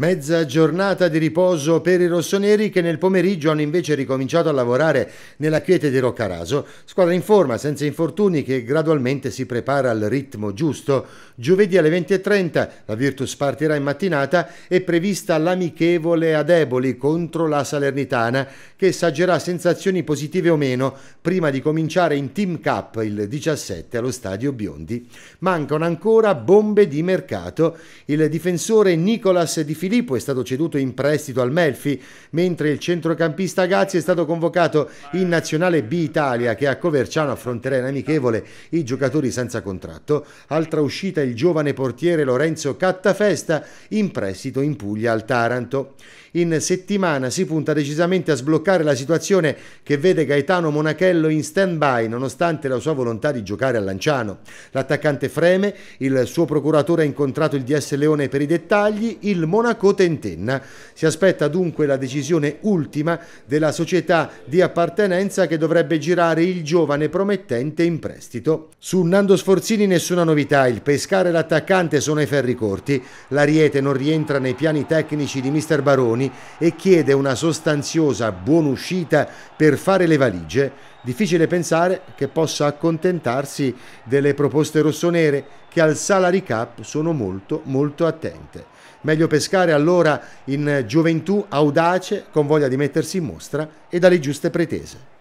Mezza giornata di riposo per i rossoneri che nel pomeriggio hanno invece ricominciato a lavorare nella quiete di Roccaraso, squadra in forma, senza infortuni, che gradualmente si prepara al ritmo giusto. Giovedì alle 20.30 la Virtus partirà in mattinata e prevista l'amichevole ad Eboli contro la Salernitana, che assaggerà sensazioni positive o meno prima di cominciare in Team Cup il 17 allo Stadio Biondi. Mancano ancora bombe di mercato. Il difensore Nicolas Di Filippo Filippo è stato ceduto in prestito al Melfi, mentre il centrocampista Gazzi è stato convocato in Nazionale B Italia che a Coverciano affronterà in amichevole i giocatori senza contratto. Altra uscita il giovane portiere Lorenzo Cattafesta in prestito in Puglia al Taranto. In settimana si punta decisamente a sbloccare la situazione che vede Gaetano Monachello in stand-by nonostante la sua volontà di giocare a Lanciano. L'attaccante freme, il suo procuratore ha incontrato il DS Leone per i dettagli, il Monaco Cotentenna. Si aspetta dunque la decisione ultima della società di appartenenza che dovrebbe girare il giovane promettente in prestito. Su Nando Sforzini nessuna novità, il pescare e l'attaccante sono ai ferri corti, l'Ariete non rientra nei piani tecnici di mister Baroni e chiede una sostanziosa buonuscita per fare le valigie. Difficile pensare che possa accontentarsi delle proposte rossonere che al salary cap sono molto molto attente. Meglio pescare allora in gioventù audace con voglia di mettersi in mostra e dalle giuste pretese.